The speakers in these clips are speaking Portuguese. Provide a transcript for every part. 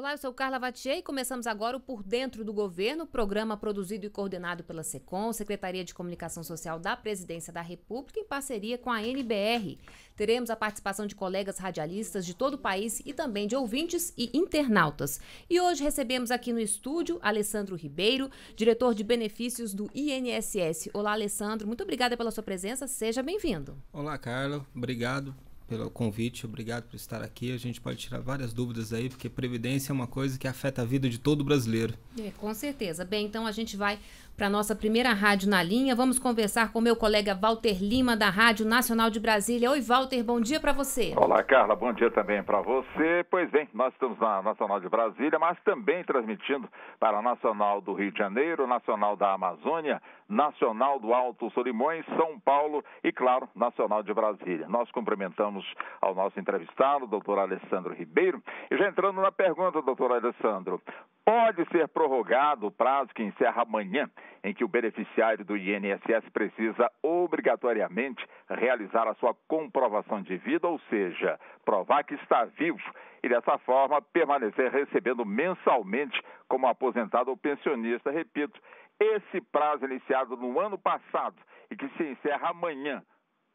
Olá, eu sou Carla Vatier e começamos agora o Por Dentro do Governo, programa produzido e coordenado pela SECOM, Secretaria de Comunicação Social da Presidência da República, em parceria com a NBR. Teremos a participação de colegas radialistas de todo o país e também de ouvintes e internautas. E hoje recebemos aqui no estúdio Alessandro Ribeiro, diretor de benefícios do INSS. Olá, Alessandro, muito obrigada pela sua presença, seja bem-vindo. Olá, Carla, obrigado pelo convite, obrigado por estar aqui. A gente pode tirar várias dúvidas aí, porque previdência é uma coisa que afeta a vida de todo brasileiro. É, com certeza. Bem, então a gente vai para nossa primeira rádio na linha, vamos conversar com meu colega Walter Lima, da Rádio Nacional de Brasília. Oi, Walter, bom dia para você. Olá, Carla, bom dia também para você. Pois bem, nós estamos na Nacional de Brasília, mas também transmitindo para a Nacional do Rio de Janeiro, Nacional da Amazônia, Nacional do Alto Solimões, São Paulo e, claro, Nacional de Brasília. Nós cumprimentamos ao nosso entrevistado, doutor Alessandro Ribeiro. E já entrando na pergunta, doutor Alessandro, pode ser prorrogado o prazo que encerra amanhã em que o beneficiário do INSS precisa obrigatoriamente realizar a sua comprovação de vida, ou seja, provar que está vivo e dessa forma permanecer recebendo mensalmente como aposentado ou pensionista, repito, esse prazo iniciado no ano passado e que se encerra amanhã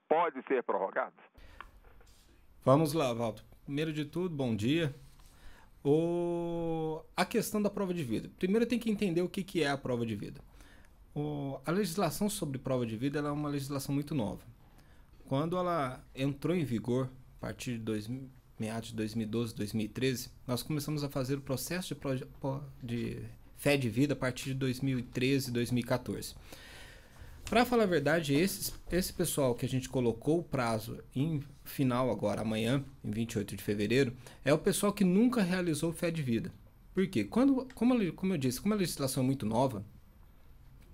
pode ser prorrogado? Vamos lá, Valdo. Primeiro de tudo, bom dia. O... A questão da prova de vida. Primeiro tem que entender o que, que é a prova de vida. O, a legislação sobre prova de vida é uma legislação muito nova. Quando ela entrou em vigor, a partir de dois, meados de 2012, 2013, nós começamos a fazer o processo de, de fé de vida a partir de 2013, 2014. Para falar a verdade, esses, esse pessoal que a gente colocou o prazo em final agora, amanhã, em 28 de fevereiro, é o pessoal que nunca realizou fé de vida. Por quê? Quando, como, como eu disse, como a legislação é muito nova,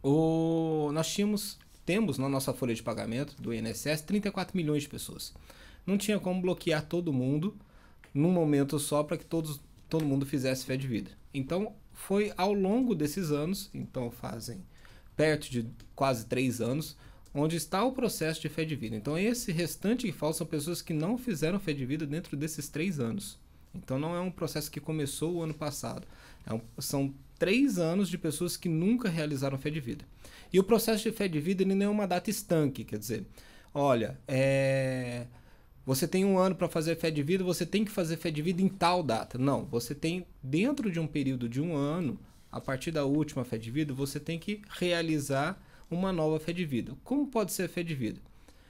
o, nós tínhamos, temos na nossa folha de pagamento do INSS 34 milhões de pessoas. Não tinha como bloquear todo mundo num momento só para que todos, todo mundo fizesse fé de vida. Então, foi ao longo desses anos, então fazem perto de quase três anos, onde está o processo de fé de vida. Então, esse restante que falta são pessoas que não fizeram fé de vida dentro desses três anos. Então, não é um processo que começou o ano passado. É um, são três anos de pessoas que nunca realizaram fé de vida. E o processo de fé de vida ele não é uma data estanque, quer dizer, olha, é... você tem um ano para fazer fé de vida, você tem que fazer fé de vida em tal data. Não, você tem dentro de um período de um ano, a partir da última fé de vida, você tem que realizar uma nova fé de vida. Como pode ser a fé de vida?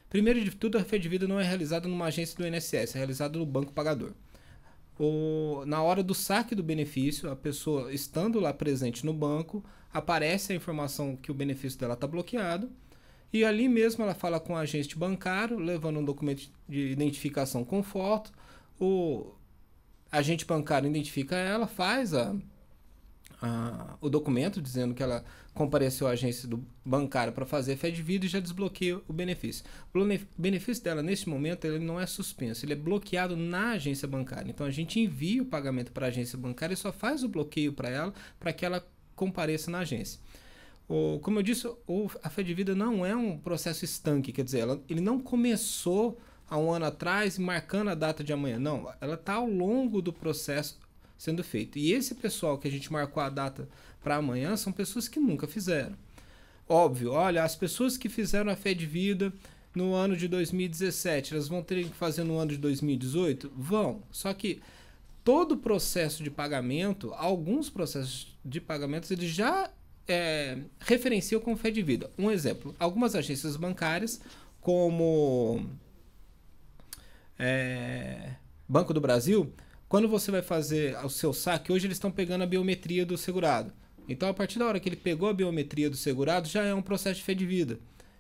Primeiro de tudo, a fé de vida não é realizada numa agência do INSS, é realizada no banco pagador o, na hora do saque do benefício, a pessoa estando lá presente no banco, aparece a informação que o benefício dela está bloqueado. E ali mesmo ela fala com o agente bancário, levando um documento de identificação com foto. O agente bancário identifica ela, faz a, o documento dizendo que ela compareceu à agência do bancário para fazer fé de vida e já desbloqueia o benefício. O benefício dela, neste momento, ele não é suspenso, ele é bloqueado na agência bancária. Então, a gente envia o pagamento para a agência bancária e só faz o bloqueio para ela, para que ela compareça na agência. O, como eu disse, o, a fé de vida não é um processo estanque, quer dizer, ele não começou há um ano atrás, marcando a data de amanhã. Não, ela está ao longo do processo sendo feito. E esse pessoal que a gente marcou a data para amanhã são pessoas que nunca fizeram. Óbvio, olha, as pessoas que fizeram a fé de vida no ano de 2017, elas vão ter que fazer no ano de 2018? Vão. Só que todo o processo de pagamento, alguns processos de pagamentos, eles já é, referenciam com fé de vida. Um exemplo, algumas agências bancárias, como é, Banco do Brasil, quando você vai fazer o seu saque, hoje eles estão pegando a biometria do segurado. Então, a partir da hora que ele pegou a biometria do segurado, já é um processo de fé de vida.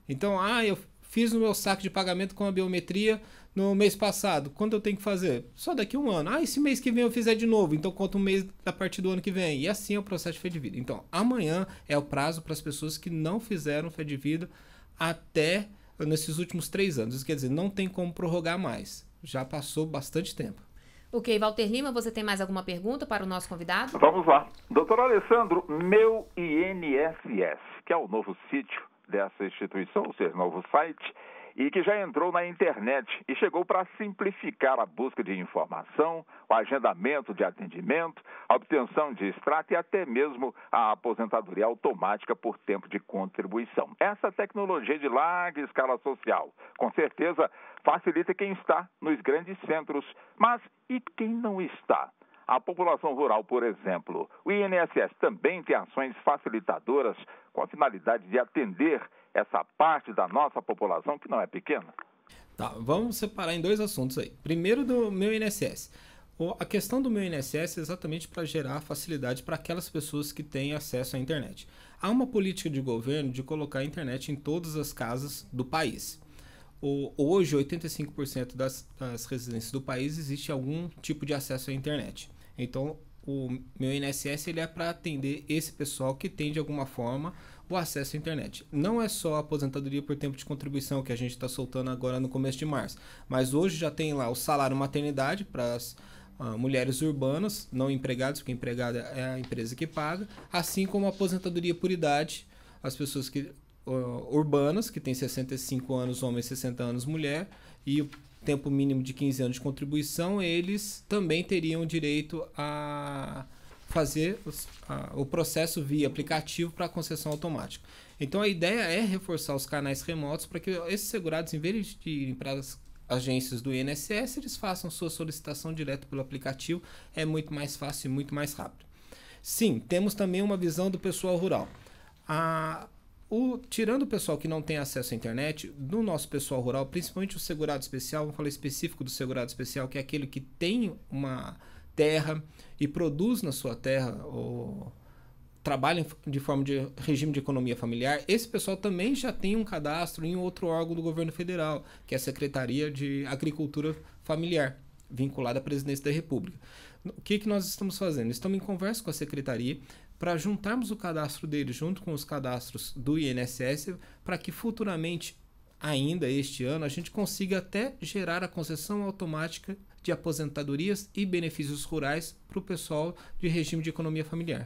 Então, ah, eu fiz o meu saque de pagamento com a biometria no mês passado. Quando eu tenho que fazer? Só daqui a um ano. Ah, esse mês que vem eu fizer de novo. Então conta um mês a partir do ano que vem. E assim é o processo de fé de vida. Então, amanhã é o prazo para as pessoas que não fizeram fé de vida até nesses últimos três anos. Isso quer dizer, não tem como prorrogar mais. Já passou bastante tempo. Ok, Walter Lima, você tem mais alguma pergunta para o nosso convidado? Vamos lá. Doutor Alessandro, meu INSS, que é o novo sítio dessa instituição, ou seja, novo site, e que já entrou na internet e chegou para simplificar a busca de informação, o agendamento de atendimento, a obtenção de extrato e até mesmo a aposentadoria automática por tempo de contribuição. Essa tecnologia é de larga escala social, com certeza, facilita quem está nos grandes centros, mas e quem não está? A população rural, por exemplo. O INSS também tem ações facilitadoras com a finalidade de atender essa parte da nossa população que não é pequena? Tá, vamos separar em dois assuntos aí. Primeiro do meu INSS. A questão do meu INSS é exatamente para gerar facilidade para aquelas pessoas que têm acesso à internet. Há uma política de governo de colocar a internet em todas as casas do país. hoje, 85% das, das residências do país existe algum tipo de acesso à internet. Então, o meu INSS ele é para atender esse pessoal que tem de alguma forma o acesso à internet. Não é só a aposentadoria por tempo de contribuição que a gente está soltando agora no começo de março, mas hoje já tem lá o salário maternidade para as uh, ah, mulheres urbanas não empregadas, porque empregada é a empresa que paga, assim como a aposentadoria por idade, as pessoas que uh, urbanas que têm 65 anos homem, 60 anos mulher e tempo mínimo de 15 anos de contribuição, eles também teriam direito a fazer os, a, o processo via aplicativo para concessão automática. Então a ideia é reforçar os canais remotos para que esses segurados, em vez de irem para as agências do INSS, eles façam sua solicitação direto pelo aplicativo. É muito mais fácil e muito mais rápido. Sim, temos também uma visão do pessoal rural. A, o, tirando o pessoal que não tem acesso à internet, do nosso pessoal rural, principalmente o segurado especial, vamos falar específico do segurado especial, que é aquele que tem uma terra e produz na sua terra ou trabalha de forma de regime de economia familiar, esse pessoal também já tem um cadastro em outro órgão do governo federal, que é a Secretaria de Agricultura Familiar, vinculada à Presidência da República. O que, que nós estamos fazendo? Estamos em conversa com a Secretaria para juntarmos o cadastro dele junto com os cadastros do INSS para que futuramente, ainda este ano, a gente consiga até gerar a concessão automática de aposentadorias e benefícios rurais para o pessoal de regime de economia familiar.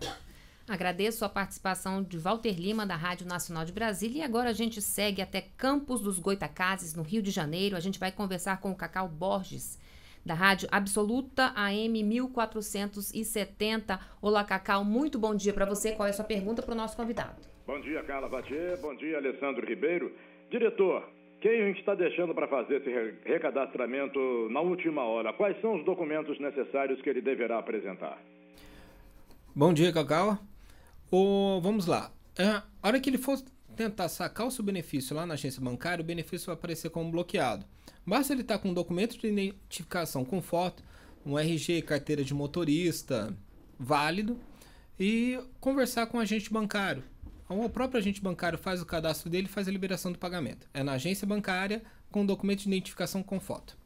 Agradeço a participação de Walter Lima, da Rádio Nacional de Brasília. E agora a gente segue até Campos dos Goitacazes, no Rio de Janeiro. A gente vai conversar com o Cacau Borges da Rádio Absoluta AM 1470. Olá, Cacau, muito bom dia para você. Qual é a sua pergunta para o nosso convidado? Bom dia, Carla Batier. Bom dia, Alessandro Ribeiro. Diretor, quem está deixando para fazer esse recadastramento na última hora? Quais são os documentos necessários que ele deverá apresentar? Bom dia, Cacau. vamos lá. É, a hora que ele for tentar sacar o seu benefício lá na agência bancária, o benefício vai aparecer como bloqueado. Basta ele estar tá com um documento de identificação com foto, um RG, carteira de motorista, válido, e conversar com o agente bancário. Então, o próprio agente bancário faz o cadastro dele e faz a liberação do pagamento. É na agência bancária com documento de identificação com foto.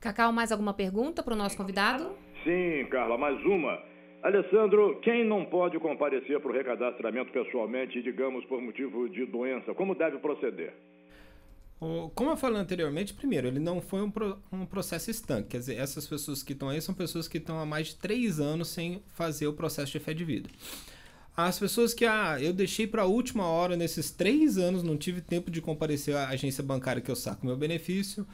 Cacau, mais alguma pergunta para o nosso convidado? Sim, Carla, mais uma. Alessandro, quem não pode comparecer para o recadastramento pessoalmente, digamos por motivo de doença, como deve proceder? Como eu falei anteriormente, primeiro, ele não foi um, pro, um processo estanque. Quer dizer, essas pessoas que estão aí são pessoas que estão há mais de três anos sem fazer o processo de fé de vida. As pessoas que ah, eu deixei para a última hora nesses três anos, não tive tempo de comparecer à agência bancária que eu saco meu benefício,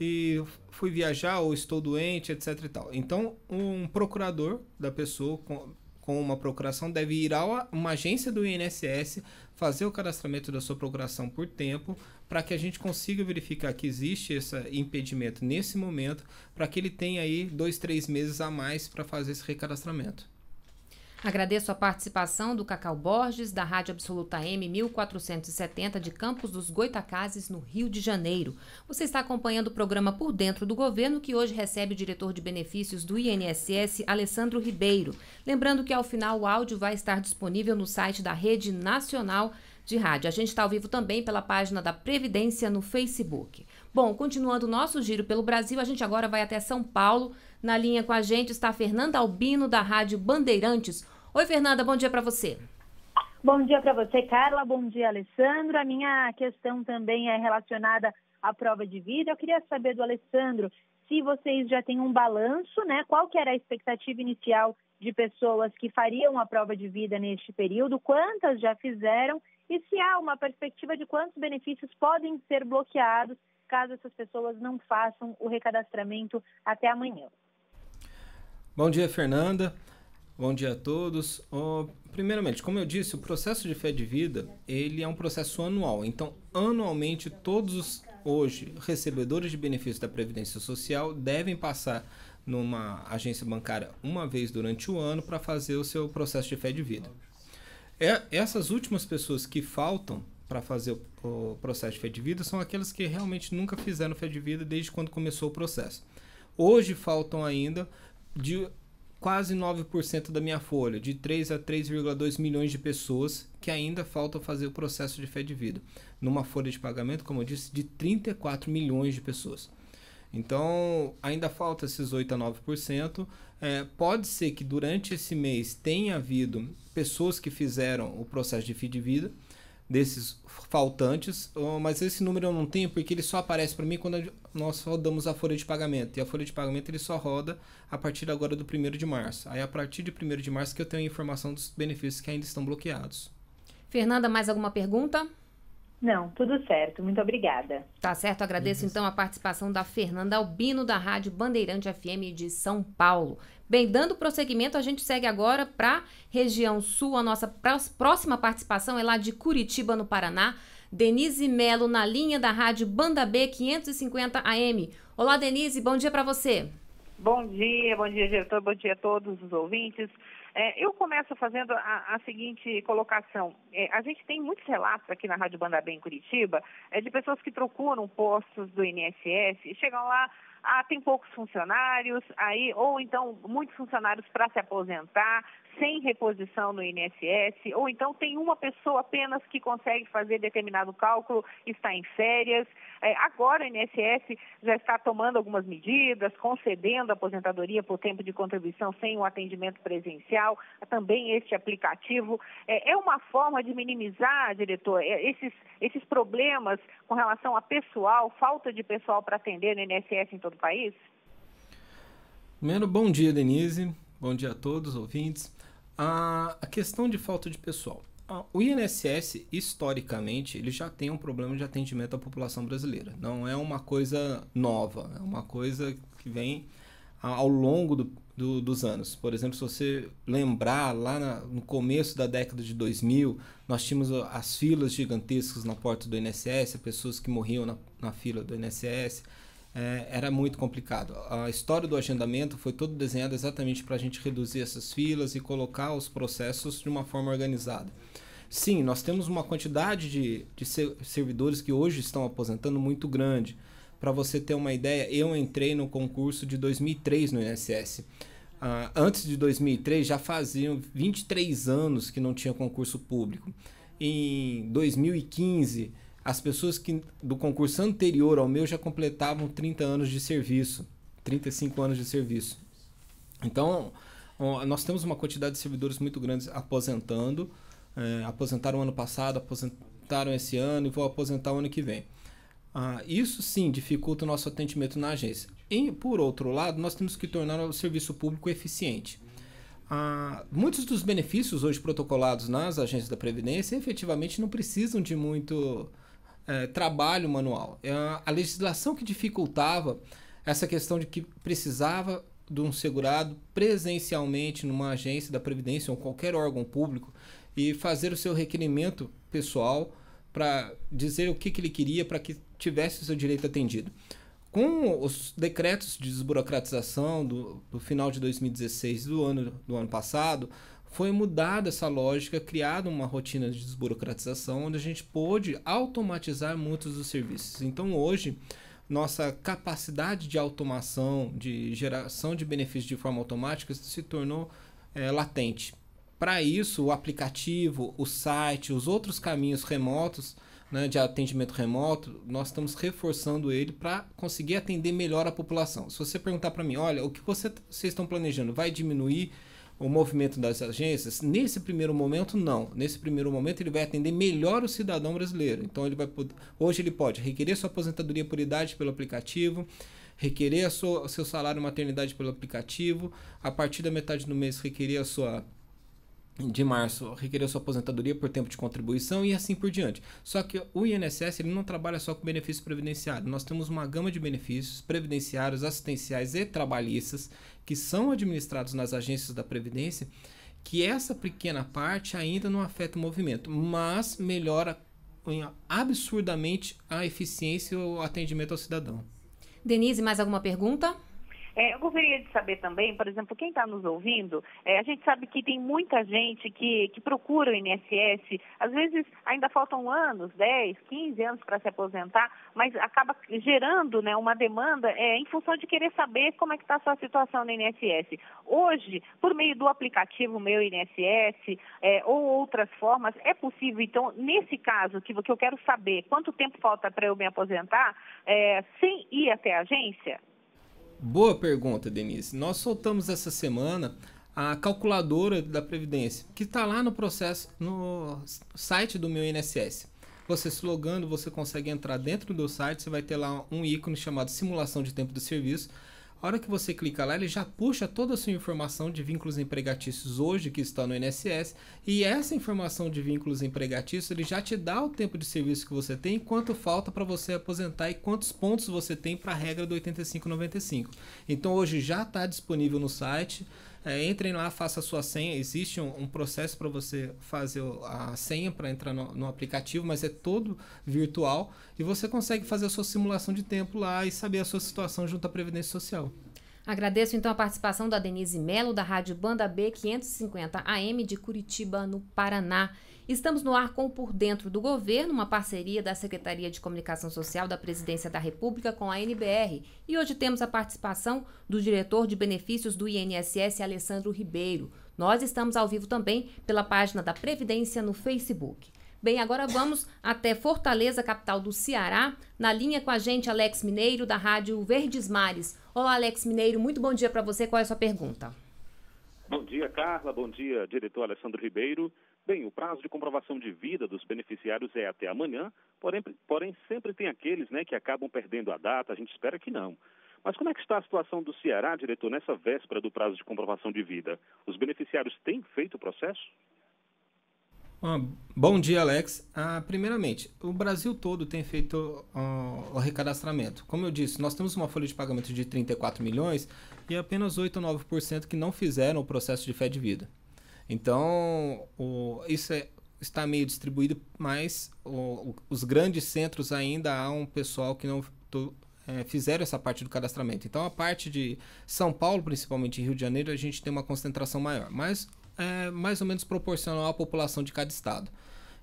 e fui viajar ou estou doente, etc e tal. Então, um procurador da pessoa com, com uma procuração deve ir a uma agência do INSS fazer o cadastramento da sua procuração por tempo, para que a gente consiga verificar que existe esse impedimento nesse momento, para que ele tenha aí dois, três meses a mais para fazer esse recadastramento. Agradeço a participação do Cacau Borges, da Rádio Absoluta M 1470 de Campos dos Goitacazes, no Rio de Janeiro. Você está acompanhando o programa Por Dentro do Governo, que hoje recebe o diretor de benefícios do INSS, Alessandro Ribeiro. Lembrando que ao final o áudio vai estar disponível no site da Rede Nacional de Rádio. A gente está ao vivo também pela página da Previdência no Facebook. Bom, continuando o nosso giro pelo Brasil, a gente agora vai até São Paulo. Na linha com a gente está Fernanda Albino, da Rádio Bandeirantes. Oi, Fernanda, bom dia para você. Bom dia para você, Carla. Bom dia, Alessandro. A minha questão também é relacionada à prova de vida. Eu queria saber do Alessandro se vocês já têm um balanço, né? Qual que era a expectativa inicial de pessoas que fariam a prova de vida neste período? Quantas já fizeram? E se há uma perspectiva de quantos benefícios podem ser bloqueados caso essas pessoas não façam o recadastramento até amanhã? Bom dia, Fernanda. Bom dia a todos. Oh, primeiramente, como eu disse, o processo de fé de vida ele é um processo anual. Então, anualmente, todos os, hoje recebedores de benefícios da Previdência Social devem passar numa agência bancária uma vez durante o ano para fazer o seu processo de fé de vida. É, essas últimas pessoas que faltam para fazer o, o processo de fé de vida são aquelas que realmente nunca fizeram fé de vida desde quando começou o processo. Hoje faltam ainda de quase 9% da minha folha, de 3 a 3,2 milhões de pessoas que ainda faltam fazer o processo de fé de vida, numa folha de pagamento, como eu disse, de 34 milhões de pessoas. Então, ainda falta esses 8 a 9%. É, pode ser que durante esse mês tenha havido pessoas que fizeram o processo de fim de vida, desses faltantes, mas esse número eu não tenho porque ele só aparece para mim quando nós rodamos a folha de pagamento. E a folha de pagamento ele só roda a partir agora do 1 de março. Aí a partir de 1 de março que eu tenho a informação dos benefícios que ainda estão bloqueados. Fernanda, mais alguma pergunta? Não, tudo certo. Muito obrigada. Tá certo. Agradeço Isso. Uhum. então a participação da Fernanda Albino da Rádio Bandeirante FM de São Paulo. Bem, dando prosseguimento, a gente segue agora para região sul. A nossa próxima participação é lá de Curitiba, no Paraná. Denise Melo na linha da rádio Banda B 550 AM. Olá, Denise, bom dia para você. Bom dia, bom dia, diretor, bom dia a todos os ouvintes. É, eu começo fazendo a, a seguinte colocação. É, a gente tem muitos relatos aqui na Rádio Banda B em Curitiba é, de pessoas que procuram postos do INSS e chegam lá ah, tem poucos funcionários, aí, ou então muitos funcionários para se aposentar, sem reposição no INSS, ou então tem uma pessoa apenas que consegue fazer determinado cálculo, está em férias. É, agora o INSS já está tomando algumas medidas, concedendo aposentadoria por tempo de contribuição sem o atendimento presencial, também este aplicativo. É, é uma forma de minimizar, diretor, é, esses, esses problemas com relação a pessoal, falta de pessoal para atender no INSS em todo o país? Primeiro, bom dia, Denise. Bom dia a todos, ouvintes. A questão de falta de pessoal o INSS, historicamente, ele já tem um problema de atendimento à população brasileira. Não é uma coisa nova, é uma coisa que vem ao longo do, do, dos anos. Por exemplo, se você lembrar lá na, no começo da década de 2000, nós tínhamos as filas gigantescas na porta do INSS, pessoas que morriam na, na fila do INSS é, era muito complicado. A história do agendamento foi todo desenhada exatamente para a gente reduzir essas filas e colocar os processos de uma forma organizada. Sim, nós temos uma quantidade de, de servidores que hoje estão aposentando muito grande. Para você ter uma ideia, eu entrei no concurso de 2003 no INSS. Uh, ah, antes de 2003 já faziam 23 anos que não tinha concurso público. Em 2015 as pessoas que do concurso anterior ao meu já completavam 30 anos de serviço, 35 anos de serviço. Então, nós temos uma quantidade de servidores muito grande aposentando. É, aposentaram ano passado, aposentaram esse ano e vão aposentar o ano que vem. Ah, isso sim dificulta o nosso atendimento na agência. E, por outro lado, nós temos que tornar o serviço público eficiente. Ah, muitos dos benefícios hoje protocolados nas agências da Previdência efetivamente não precisam de muito é, trabalho manual. É, a legislação que dificultava essa questão de que precisava de um segurado presencialmente numa agência da Previdência ou qualquer órgão público e fazer o seu requerimento pessoal para dizer o que, que ele queria para que tivesse o seu direito atendido. Com os decretos de desburocratização do, do final de 2016 do ano, do ano passado, foi mudada essa lógica, criada uma rotina de desburocratização, onde a gente pôde automatizar muitos dos serviços. Então hoje, nossa capacidade de automação, de geração de benefícios de forma automática se tornou é, latente. Para isso, o aplicativo, o site, os outros caminhos remotos né, de atendimento remoto, nós estamos reforçando ele para conseguir atender melhor a população. Se você perguntar para mim, olha, o que você, vocês estão planejando vai diminuir o movimento das agências, nesse primeiro momento, não. Nesse primeiro momento, ele vai atender melhor o cidadão brasileiro. Então, ele vai poder, hoje ele pode requerer sua aposentadoria por idade pelo aplicativo, requerer a sua, seu salário maternidade pelo aplicativo, a partir da metade do mês, requerer a sua de março requerer sua aposentadoria por tempo de contribuição e assim por diante. Só que o INSS ele não trabalha só com benefício previdenciário. Nós temos uma gama de benefícios previdenciários, assistenciais e trabalhistas que são administrados nas agências da previdência, que essa pequena parte ainda não afeta o movimento, mas melhora absurdamente a eficiência e o atendimento ao cidadão. Denise, mais alguma pergunta? É, eu gostaria de saber também, por exemplo, quem está nos ouvindo, é, a gente sabe que tem muita gente que, que procura o INSS, às vezes ainda faltam anos, 10, 15 anos para se aposentar, mas acaba gerando né, uma demanda é, em função de querer saber como é que está a sua situação no INSS. Hoje, por meio do aplicativo Meu INSS é, ou outras formas, é possível, então, nesse caso, que, que eu quero saber quanto tempo falta para eu me aposentar, é, sem ir até a agência? Boa pergunta, Denise. Nós soltamos essa semana a calculadora da Previdência, que está lá no processo, no site do meu INSS. Você se logando, você consegue entrar dentro do site, você vai ter lá um ícone chamado simulação de tempo de serviço. A hora que você clica lá, ele já puxa toda a sua informação de vínculos empregatícios hoje que está no INSS e essa informação de vínculos empregatícios ele já te dá o tempo de serviço que você tem, quanto falta para você aposentar e quantos pontos você tem para a regra do 8595. Então hoje já está disponível no site. É, entrem lá, faça a sua senha. Existe um, um processo para você fazer a senha para entrar no, no, aplicativo, mas é todo virtual. E você consegue fazer a sua simulação de tempo lá e saber a sua situação junto à Previdência Social. Agradeço então a participação da Denise Melo, da Rádio Banda B 550 AM de Curitiba, no Paraná. Estamos no ar com Por Dentro do Governo, uma parceria da Secretaria de Comunicação Social da Presidência da República com a NBR. E hoje temos a participação do diretor de benefícios do INSS, Alessandro Ribeiro. Nós estamos ao vivo também pela página da Previdência no Facebook. Bem, agora vamos até Fortaleza, capital do Ceará. Na linha com a gente, Alex Mineiro, da Rádio Verdes Mares. Olá, Alex Mineiro, muito bom dia para você. Qual é a sua pergunta? Bom dia, Carla. Bom dia, diretor Alessandro Ribeiro. Bem, o prazo de comprovação de vida dos beneficiários é até amanhã, porém, porém sempre tem aqueles né, que acabam perdendo a data, a gente espera que não. Mas como é que está a situação do Ceará, diretor, nessa véspera do prazo de comprovação de vida? Os beneficiários têm feito o processo? Bom dia, Alex. Ah, primeiramente, o Brasil todo tem feito o recadastramento. Como eu disse, nós temos uma folha de pagamento de 34 milhões e apenas 8 ou 9% que não fizeram o processo de fé de vida. Então, o, isso é, está meio distribuído, mas o, os grandes centros ainda há um pessoal que não é, fizeram essa parte do cadastramento. Então, a parte de São Paulo, principalmente Rio de Janeiro, a gente tem uma concentração maior. Mas é mais ou menos proporcional à população de cada estado.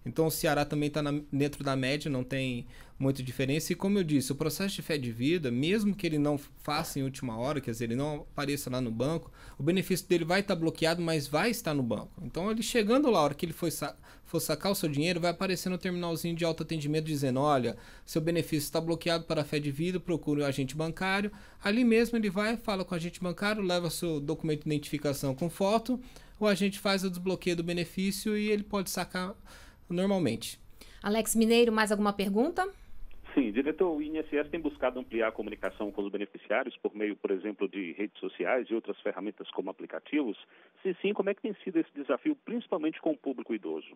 Então o Ceará também está dentro da média, não tem muita diferença. E como eu disse, o processo de fé de vida, mesmo que ele não faça em última hora, quer dizer, ele não apareça lá no banco, o benefício dele vai estar tá bloqueado, mas vai estar no banco. Então ele chegando lá, a hora que ele for, sa for sacar o seu dinheiro, vai aparecer no terminalzinho de autoatendimento dizendo, olha, seu benefício está bloqueado para a fé de vida, procure o agente bancário. Ali mesmo ele vai, fala com o agente bancário, leva seu documento de identificação com foto, o agente faz o desbloqueio do benefício e ele pode sacar normalmente. Alex Mineiro, mais alguma pergunta? Sim, diretor, o INSS tem buscado ampliar a comunicação com os beneficiários por meio, por exemplo, de redes sociais e outras ferramentas como aplicativos. Se sim, como é que tem sido esse desafio, principalmente com o público idoso?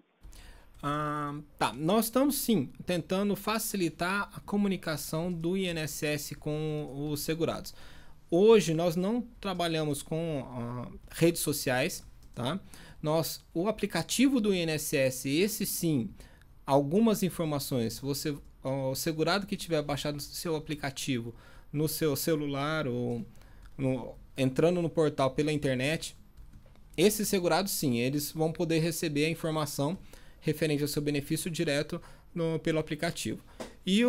Ah, tá, nós estamos sim tentando facilitar a comunicação do INSS com os segurados. Hoje nós não trabalhamos com ah, redes sociais, Tá? Nós, o aplicativo do INSS, esse sim, algumas informações, você, o segurado que tiver baixado seu aplicativo no seu celular ou no, entrando no portal pela internet, esse segurado sim, eles vão poder receber a informação referente ao seu benefício direto no, pelo aplicativo. E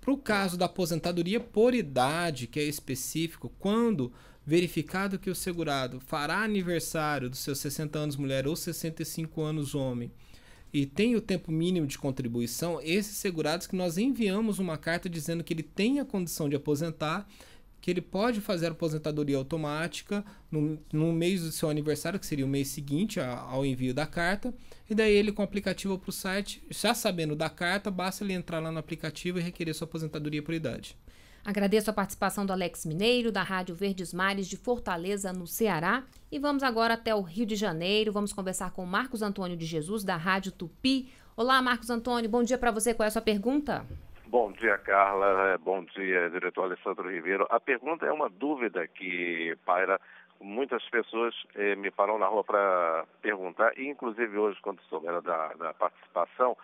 para o caso da aposentadoria por idade, que é específico, quando verificado que o segurado fará aniversário dos seus 60 anos mulher ou 65 anos homem e tem o tempo mínimo de contribuição, esses segurados que nós enviamos uma carta dizendo que ele tem a condição de aposentar, que ele pode fazer aposentadoria automática no, no mês do seu aniversário, que seria o mês seguinte ao envio da carta, e daí ele com o aplicativo para o site, já sabendo da carta, basta ele entrar lá no aplicativo e requerer sua aposentadoria por idade. Agradeço a participação do Alex Mineiro, da Rádio Verdes Mares de Fortaleza, no Ceará. E vamos agora até o Rio de Janeiro. Vamos conversar com Marcos Antônio de Jesus, da Rádio Tupi. Olá, Marcos Antônio, bom dia para você. Qual é a sua pergunta? Bom dia, Carla. É, bom dia, diretor Alessandro Ribeiro. A pergunta é uma dúvida que paira. Muitas pessoas eh, me param na rua para perguntar, e inclusive hoje, quando souberam da, da participação,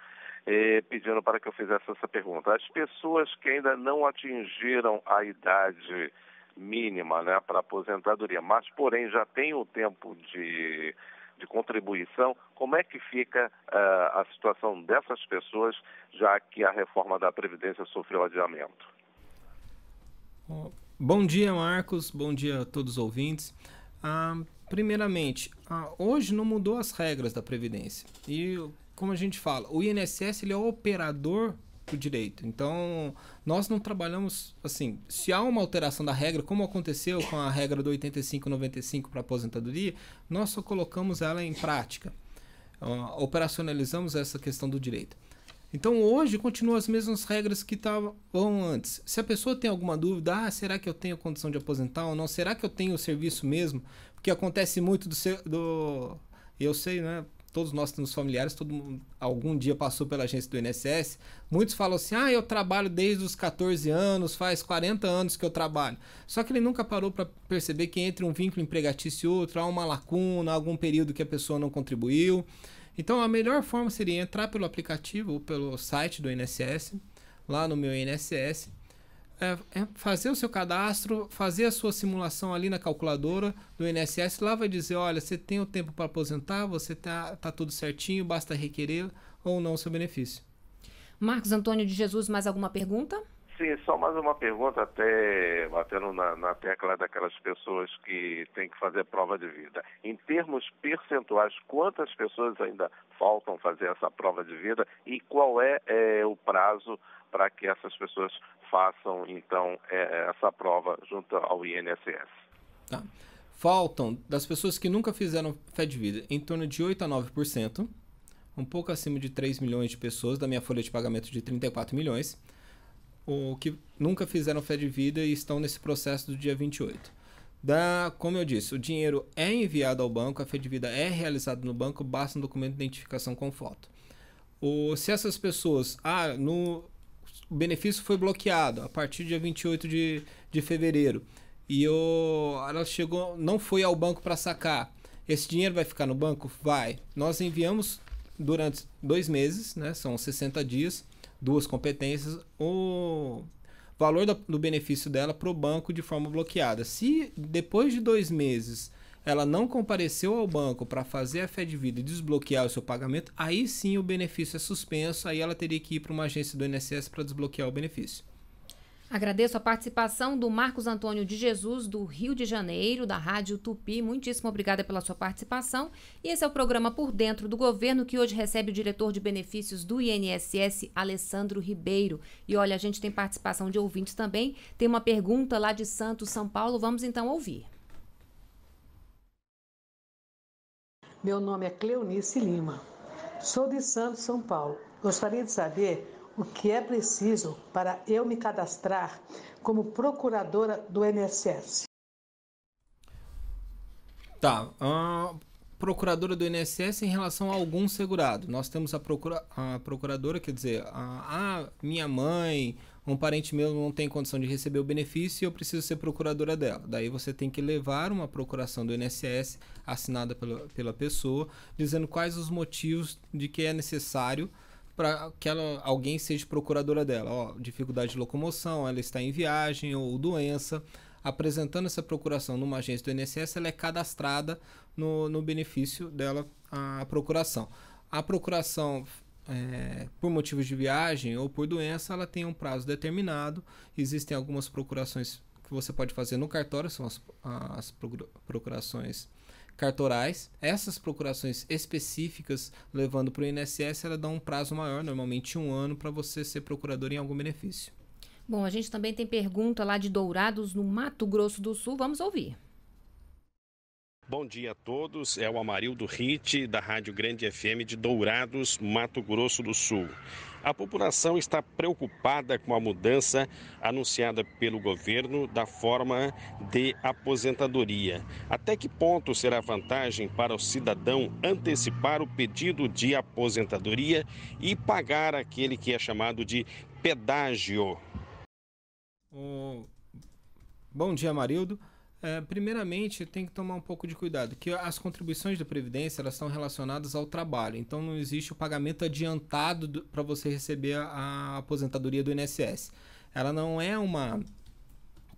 é, pedindo para que eu fizesse essa pergunta. As pessoas que ainda não atingiram a idade mínima né, para aposentadoria, mas porém já tem o tempo de, de contribuição, como é que fica uh, a situação dessas pessoas, já que a reforma da Previdência sofreu adiamento? Bom dia, Marcos. Bom dia a todos os ouvintes. Ah, primeiramente, ah, hoje não mudou as regras da Previdência. E como a gente fala, o INSS ele é o operador do direito. Então, nós não trabalhamos assim. Se há uma alteração da regra, como aconteceu com a regra do 85-95 para aposentadoria, nós só colocamos ela em prática. Uh, operacionalizamos essa questão do direito. Então hoje continuam as mesmas regras que estavam antes. Se a pessoa tem alguma dúvida, ah, será que eu tenho condição de aposentar ou não? Será que eu tenho o serviço mesmo? Porque acontece muito do, ser, do eu sei, né? todos nós temos familiares, todo mundo, algum dia passou pela agência do INSS. Muitos falam assim: "Ah, eu trabalho desde os 14 anos, faz 40 anos que eu trabalho". Só que ele nunca parou para perceber que entre um vínculo empregatício e outro há uma lacuna, algum período que a pessoa não contribuiu. Então, a melhor forma seria entrar pelo aplicativo ou pelo site do INSS, lá no meu INSS, é, é fazer o seu cadastro, fazer a sua simulação ali na calculadora do INSS. Lá vai dizer: olha, você tem o tempo para aposentar, você tá, tá tudo certinho, basta requerer ou não o seu benefício. Marcos Antônio de Jesus, mais alguma pergunta? Sim, só mais uma pergunta, até batendo na, na tecla daquelas pessoas que têm que fazer prova de vida. Em termos percentuais, quantas pessoas ainda faltam fazer essa prova de vida e qual é, é o prazo para que essas pessoas façam, então, é, é, essa prova junto ao INSS. Tá. Faltam, das pessoas que nunca fizeram fé de vida, em torno de 8 a 9%, um pouco acima de 3 milhões de pessoas, da minha folha de pagamento de 34 milhões, o que nunca fizeram fé de vida e estão nesse processo do dia 28. Da, como eu disse, o dinheiro é enviado ao banco, a fé de vida é realizada no banco, basta um documento de identificação com foto. O, se essas pessoas, ah, no, o benefício foi bloqueado a partir do dia 28 de, de fevereiro. E eu, ela chegou, não foi ao banco para sacar. Esse dinheiro vai ficar no banco? Vai. Nós enviamos durante dois meses, né? São 60 dias, duas competências, o valor do benefício dela para o banco de forma bloqueada. Se depois de dois meses ela não compareceu ao banco para fazer a fé de vida e desbloquear o seu pagamento, aí sim o benefício é suspenso, aí ela teria que ir para uma agência do INSS para desbloquear o benefício. Agradeço a participação do Marcos Antônio de Jesus, do Rio de Janeiro, da Rádio Tupi. Muitíssimo obrigada pela sua participação. E esse é o programa Por Dentro do Governo, que hoje recebe o diretor de benefícios do INSS, Alessandro Ribeiro. E olha, a gente tem participação de ouvintes também. Tem uma pergunta lá de Santos, São Paulo. Vamos então ouvir. Meu nome é Cleonice Lima. Sou de Santos, São Paulo. Gostaria de saber o que é preciso para eu me cadastrar como procuradora do INSS. Tá. Uh, procuradora do INSS em relação a algum segurado. Nós temos a, procura, a procuradora, quer dizer, a, a minha mãe, um parente meu não tem condição de receber o benefício e eu preciso ser procuradora dela. Daí você tem que levar uma procuração do INSS assinada pela, pela pessoa, dizendo quais os motivos de que é necessário para que ela, alguém seja procuradora dela. Ó, dificuldade de locomoção, ela está em viagem ou doença. Apresentando essa procuração numa agência do INSS, ela é cadastrada no, no benefício dela a procuração. A procuração é, por motivos de viagem ou por doença, ela tem um prazo determinado. Existem algumas procurações que você pode fazer no cartório, são as, as procurações cartorais. Essas procurações específicas, levando para o INSS, ela dá um prazo maior, normalmente um ano, para você ser procurador em algum benefício. Bom, a gente também tem pergunta lá de Dourados, no Mato Grosso do Sul. Vamos ouvir. Bom dia a todos, é o Amarildo Rit, da Rádio Grande FM de Dourados, Mato Grosso do Sul. A população está preocupada com a mudança anunciada pelo governo da forma de aposentadoria. Até que ponto será vantagem para o cidadão antecipar o pedido de aposentadoria e pagar aquele que é chamado de pedágio? Bom dia, Amarildo. Eh, primeiramente, tem que tomar um pouco de cuidado, que as contribuições da Previdência elas estão relacionadas ao trabalho, então não existe o pagamento adiantado para você receber a, a aposentadoria do INSS. Ela não é uma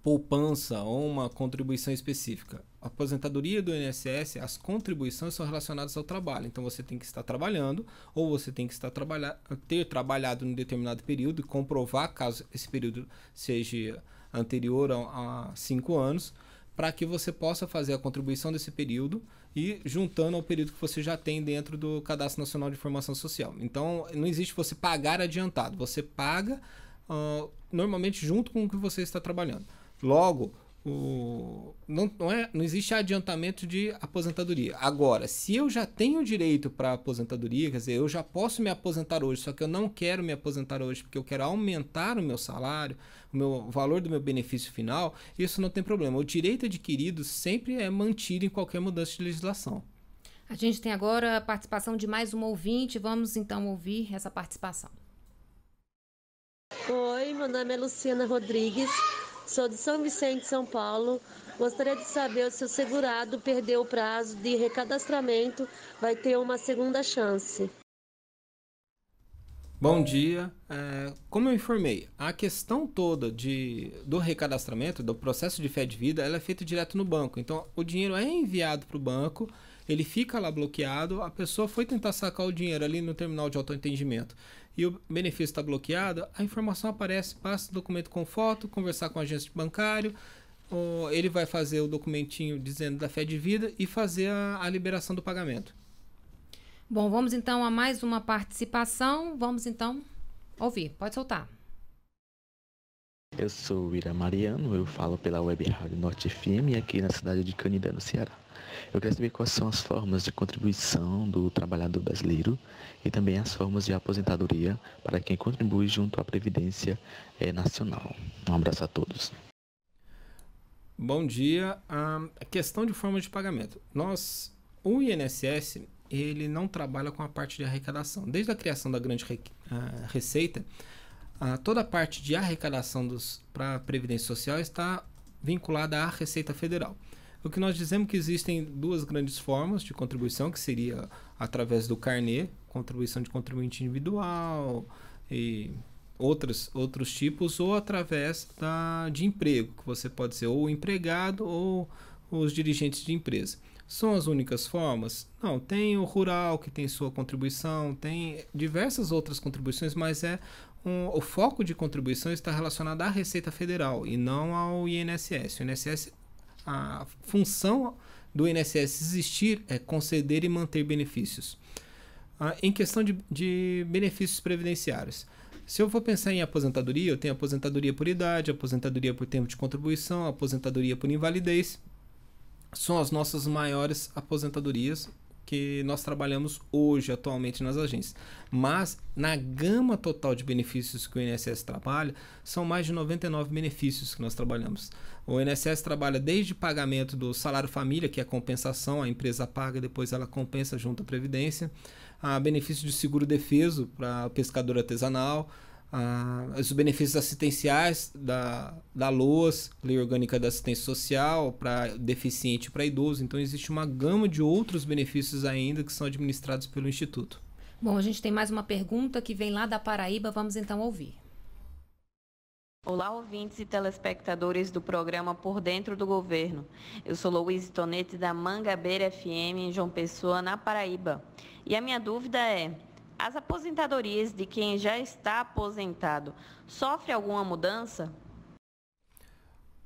poupança ou uma contribuição específica. A aposentadoria do INSS, as contribuições são relacionadas ao trabalho. Então você tem que estar trabalhando ou você tem que estar trabalha ter trabalhado em um determinado período e comprovar caso esse período seja anterior a, a cinco anos para que você possa fazer a contribuição desse período e juntando ao período que você já tem dentro do Cadastro Nacional de Informação Social. Então, não existe você pagar adiantado, você paga uh, normalmente junto com o que você está trabalhando. Logo, o, não, não, é, não existe adiantamento de aposentadoria. Agora, se eu já tenho direito para aposentadoria, quer dizer, eu já posso me aposentar hoje, só que eu não quero me aposentar hoje porque eu quero aumentar o meu salário, o meu o valor do meu benefício final, isso não tem problema. O direito adquirido sempre é mantido em qualquer mudança de legislação. A gente tem agora a participação de mais um ouvinte, vamos então ouvir essa participação. Oi, meu nome é Luciana Rodrigues. Sou de São Vicente, São Paulo. Gostaria de saber se o segurado perdeu o prazo de recadastramento vai ter uma segunda chance. Bom dia. É, como eu informei, a questão toda de, do recadastramento, do processo de fé de vida, ela é feita direto no banco. Então, o dinheiro é enviado para o banco, ele fica lá bloqueado, a pessoa foi tentar sacar o dinheiro ali no terminal de autoatendimento e o benefício está bloqueado, a informação aparece, passa o documento com foto, conversar com o agente bancário, ele vai fazer o documentinho dizendo da fé de vida e fazer a, a liberação do pagamento. Bom, vamos então a mais uma participação. Vamos então ouvir. Pode soltar. Eu sou Ira Mariano, eu falo pela Web Rádio Norte FM aqui na cidade de Canidá, no Ceará. Eu queria saber quais são as formas de contribuição do trabalhador brasileiro e também as formas de aposentadoria para quem contribui junto à Previdência é, Nacional. Um abraço a todos. Bom dia. A questão de forma de pagamento. Nós, o INSS, ele não trabalha com a parte de arrecadação. Desde a criação da grande re, a, receita, a, toda a parte de arrecadação para a Previdência Social está vinculada à Receita Federal. O que nós dizemos que existem duas grandes formas de contribuição, que seria através do carnê, contribuição de contribuinte individual e outros, outros tipos, ou através da, de emprego, que você pode ser ou empregado ou os dirigentes de empresa. São as únicas formas? Não, tem o rural que tem sua contribuição, tem diversas outras contribuições, mas é um, o foco de contribuição está relacionado à Receita Federal e não ao INSS. O INSS a função do INSS existir é conceder e manter benefícios. Ah, em questão de, de, benefícios previdenciários, se eu for pensar em aposentadoria, eu tenho aposentadoria por idade, aposentadoria por tempo de contribuição, aposentadoria por invalidez. São as nossas maiores aposentadorias que nós trabalhamos hoje, atualmente nas agências. Mas na gama total de benefícios que o INSS trabalha, são mais de 99 benefícios que nós trabalhamos. O INSS trabalha desde pagamento do salário família, que é a compensação, a empresa paga, depois ela compensa junto à Previdência, a benefício de seguro defeso para pescador artesanal, ah, os benefícios assistenciais da, da LOAS, Lei Orgânica da Assistência Social, para deficiente para idoso. Então, existe uma gama de outros benefícios ainda que são administrados pelo Instituto. Bom, a gente tem mais uma pergunta que vem lá da Paraíba, vamos então ouvir. Olá, ouvintes e telespectadores do programa Por Dentro do Governo. Eu sou Luiz Tonete da Mangabeira FM, em João Pessoa, na Paraíba. E a minha dúvida é: as aposentadorias de quem já está aposentado sofre alguma mudança?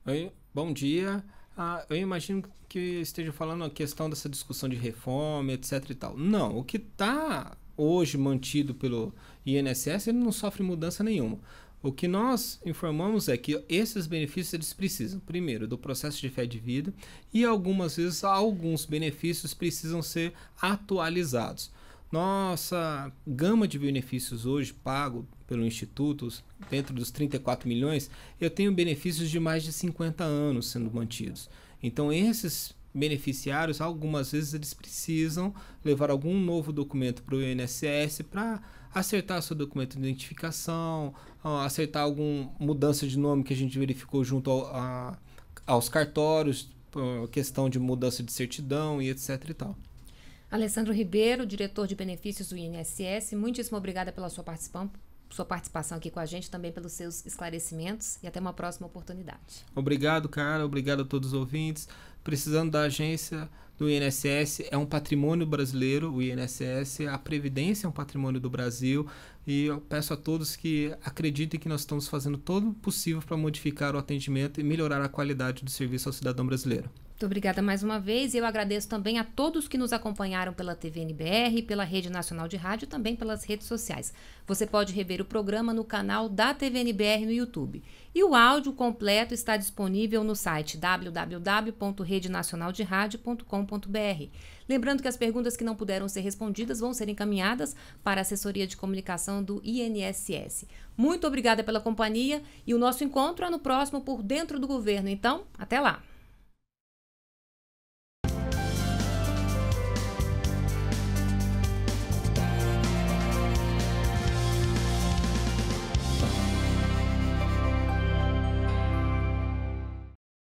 Oi, bom dia. Ah, eu imagino que esteja falando a questão dessa discussão de reforma, etc e tal. Não, o que está hoje mantido pelo INSS, ele não sofre mudança nenhuma. O que nós informamos é que esses benefícios eles precisam, primeiro, do processo de fé de vida e algumas vezes alguns benefícios precisam ser atualizados nossa gama de benefícios hoje pago pelo Instituto, dentro dos 34 milhões, eu tenho benefícios de mais de 50 anos sendo mantidos. Então, esses beneficiários, algumas vezes eles precisam levar algum novo documento para o INSS para acertar seu documento de identificação, ah, acertar alguma mudança de nome que a gente verificou junto ao, a, aos cartórios, questão de mudança de certidão e etc e tal. Alessandro Ribeiro, diretor de benefícios do INSS, muitíssimo obrigada pela sua participação, sua participação aqui com a gente, também pelos seus esclarecimentos e até uma próxima oportunidade. Obrigado, cara, obrigado a todos os ouvintes. Precisando da agência do INSS, é um patrimônio brasileiro, o INSS, a Previdência é um patrimônio do Brasil e eu peço a todos que acreditem que nós estamos fazendo todo o possível para modificar o atendimento e melhorar a qualidade do serviço ao cidadão brasileiro. Muito obrigada mais uma vez e eu agradeço também a todos que nos acompanharam pela TVNBR, pela Rede Nacional de Rádio e também pelas redes sociais. Você pode rever o programa no canal da TVNBR no YouTube. E o áudio completo está disponível no site www.redenacionalderadio.com.br. Lembrando que as perguntas que não puderam ser respondidas vão ser encaminhadas para a assessoria de comunicação do INSS. Muito obrigada pela companhia e o nosso encontro é no próximo por Dentro do Governo. Então, até lá!